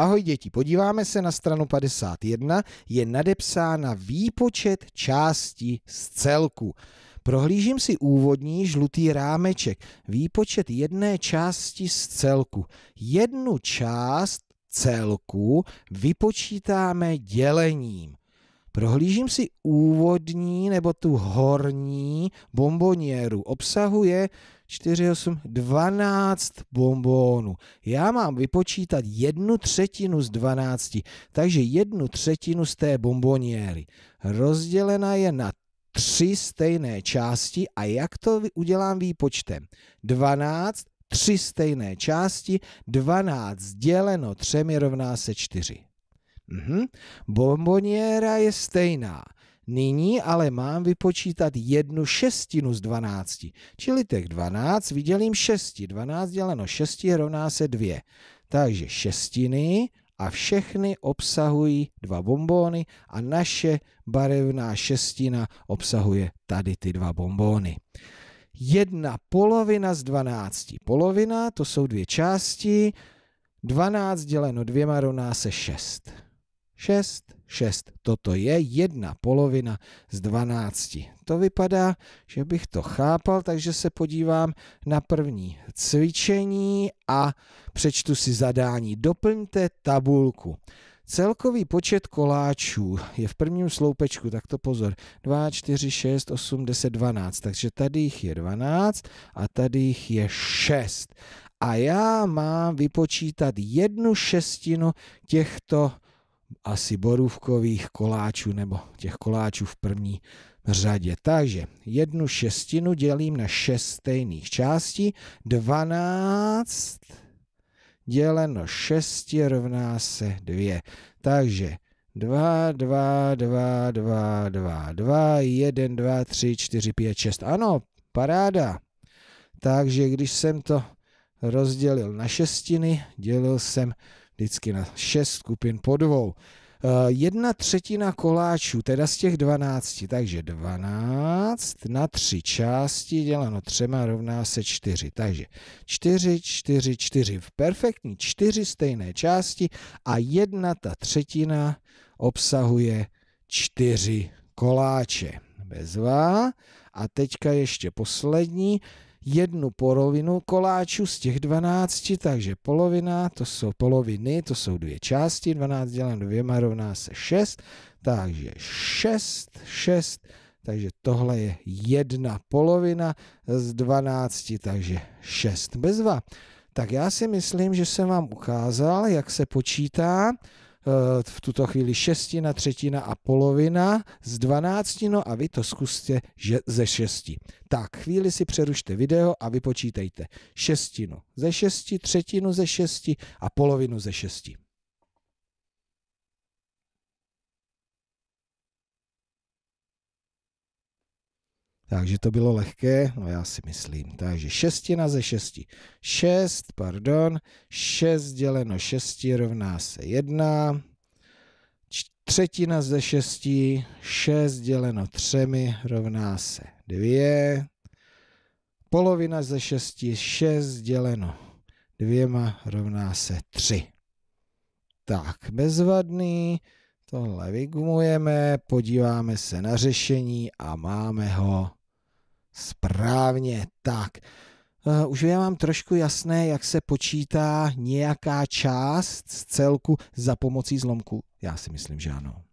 Ahoj děti, podíváme se na stranu 51, je nadepsána výpočet části z celku. Prohlížím si úvodní žlutý rámeček, výpočet jedné části z celku. Jednu část celku vypočítáme dělením. Prohlížím si úvodní nebo tu horní bomboněru. Obsahuje 4, 8, 12 bombónů. Já mám vypočítat jednu třetinu z 12, takže jednu třetinu z té bomboněry. Rozdělena je na tři stejné části a jak to udělám výpočtem? 12, tři stejné části, 12 děleno třemi rovná se 4. Mhm. Bomboniéra je stejná. Nyní ale mám vypočítat jednu šestinu z 12. Čili těch 12 vydělím 6. 12 děleno 6 rovná se 2. Takže šestiny a všechny obsahují dva bombóny a naše barevná šestina obsahuje tady ty dva bombóny. Jedna polovina z 12. Polovina, to jsou dvě části. 12 děleno dvěma rovná se 6. 6, 6. Toto je jedna polovina z 12. To vypadá, že bych to chápal, takže se podívám na první cvičení a přečtu si zadání. Doplňte tabulku. Celkový počet koláčů je v prvním sloupečku, tak to pozor, 2, 4, 6, 8, 10, 12. Takže tady jich je 12 a tady jich je 6. A já mám vypočítat jednu šestinu těchto koláčů asi borůvkových koláčů nebo těch koláčů v první řadě. Takže jednu šestinu dělím na šest stejných částí. 12 děleno 6 rovná se 2. Takže 2, 2, 2, 2, 2, 2, 1, 2, 3, 4, 5, 6. Ano, paráda. Takže když jsem to rozdělil na šestiny, dělil jsem vždycky na šest skupin po dvou. Eh, jedna třetina koláčů, teda z těch 12, takže 12 na tři části děláno třema rovná se 4. Takže 4, 4, 4 v perfektní čtyři stejné části a jedna ta třetina obsahuje čtyři koláče. Bezva. A teďka ještě poslední jednu polovinu koláčů z těch 12, takže polovina, to jsou poloviny, to jsou dvě části, 12 děleno dvěma rovná se 6, takže 6, 6, takže tohle je jedna polovina z 12, takže 6 bezva. Tak já si myslím, že jsem vám ukázal, jak se počítá Eh, v tuto chvíli šestina, třetina a polovina z dvanáctino a vy to zkuste že ze šesti. Tak, chvíli si přerušte video a vypočítejte šestinu ze šesti, třetinu ze šesti a polovinu ze šesti. Takže to bylo lehké, no já si myslím. Takže šestina ze šesti. Šest, pardon, šest děleno šesti rovná se jedna. Třetina ze šesti, šest děleno třemi rovná se dvě. Polovina ze šesti, šest děleno dvěma rovná se tři. Tak, bezvadný, tohle vygumujeme, podíváme se na řešení a máme ho. Správně, tak. Uh, už já mám trošku jasné, jak se počítá nějaká část z celku za pomocí zlomku. Já si myslím, že ano.